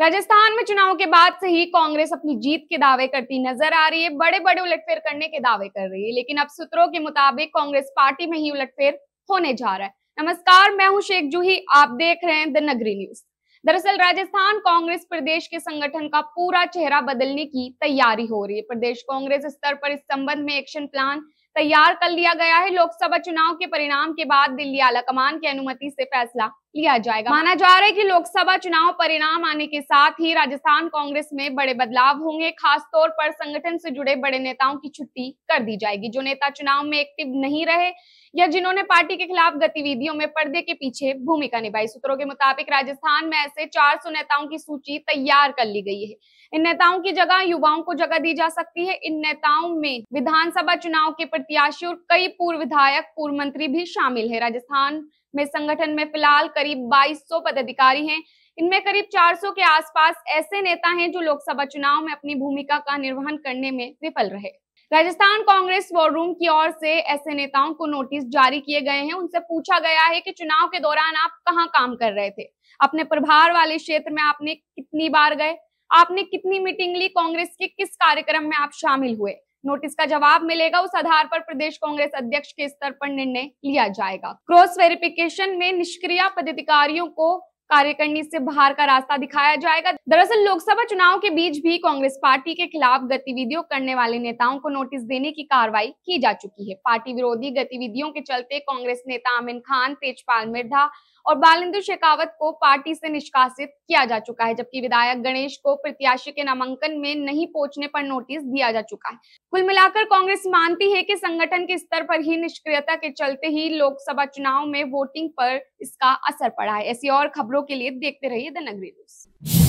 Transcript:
राजस्थान में चुनाव के बाद से ही कांग्रेस अपनी जीत के दावे करती नजर आ रही है बड़े बड़े उलटफेर करने के दावे कर रही है लेकिन अब सूत्रों के मुताबिक कांग्रेस पार्टी में ही उलटफेर होने जा रहा है नमस्कार मैं हूं शेख जूही आप देख रहे हैं द नगरी न्यूज दरअसल राजस्थान कांग्रेस प्रदेश के संगठन का पूरा चेहरा बदलने की तैयारी हो रही है प्रदेश कांग्रेस स्तर पर इस संबंध में एक्शन प्लान तैयार कर लिया गया है लोकसभा चुनाव के परिणाम के बाद दिल्ली आला कमान की अनुमति से फैसला लिया जाएगा माना जा रहा है कि लोकसभा चुनाव परिणाम आने के साथ ही राजस्थान कांग्रेस में बड़े बदलाव होंगे खासतौर पर संगठन से जुड़े बड़े नेताओं की छुट्टी कर दी जाएगी जो नेता चुनाव में एक्टिव नहीं रहे या जिन्होंने पार्टी के खिलाफ गतिविधियों में पर्दे के पीछे भूमिका निभाई सूत्रों के मुताबिक राजस्थान में ऐसे 400 नेताओं की सूची तैयार कर ली गई है इन नेताओं की जगह युवाओं को जगह दी जा सकती है इन नेताओं में विधानसभा चुनाव के प्रत्याशी और कई पूर्व विधायक पूर्व मंत्री भी शामिल है राजस्थान में संगठन में फिलहाल करीब 2200 पदाधिकारी हैं इनमें करीब 400 के आसपास ऐसे नेता हैं जो लोकसभा चुनाव में अपनी भूमिका का निर्वहन करने में विफल रहे राजस्थान कांग्रेस वॉर रूम की ओर से ऐसे नेताओं को नोटिस जारी किए गए हैं उनसे पूछा गया है कि चुनाव के दौरान आप कहाँ काम कर रहे थे अपने प्रभार वाले क्षेत्र में आपने कितनी बार गए आपने कितनी मीटिंग ली कांग्रेस के किस कार्यक्रम में आप शामिल हुए नोटिस का जवाब मिलेगा उस आधार पर प्रदेश कांग्रेस अध्यक्ष के स्तर पर निर्णय लिया जाएगा क्रॉस वेरिफिकेशन में निष्क्रिय पदाधिकारियों को कार्यकारिणी से बाहर का रास्ता दिखाया जाएगा दरअसल लोकसभा चुनाव के बीच भी कांग्रेस पार्टी के खिलाफ गतिविधियों करने वाले नेताओं को नोटिस देने की कार्रवाई की जा चुकी है पार्टी विरोधी गतिविधियों के चलते कांग्रेस नेता आमिर खान तेजपाल मिर्धा और बालिंदु शेखावत को पार्टी से निष्कासित किया जा चुका है जबकि विधायक गणेश को प्रत्याशी के नामांकन में नहीं पहुंचने पर नोटिस दिया जा चुका है कुल मिलाकर कांग्रेस मानती है कि संगठन के स्तर पर ही निष्क्रियता के चलते ही लोकसभा चुनाव में वोटिंग पर इसका असर पड़ा है ऐसी और खबरों के लिए देखते रहिए द नगरी न्यूज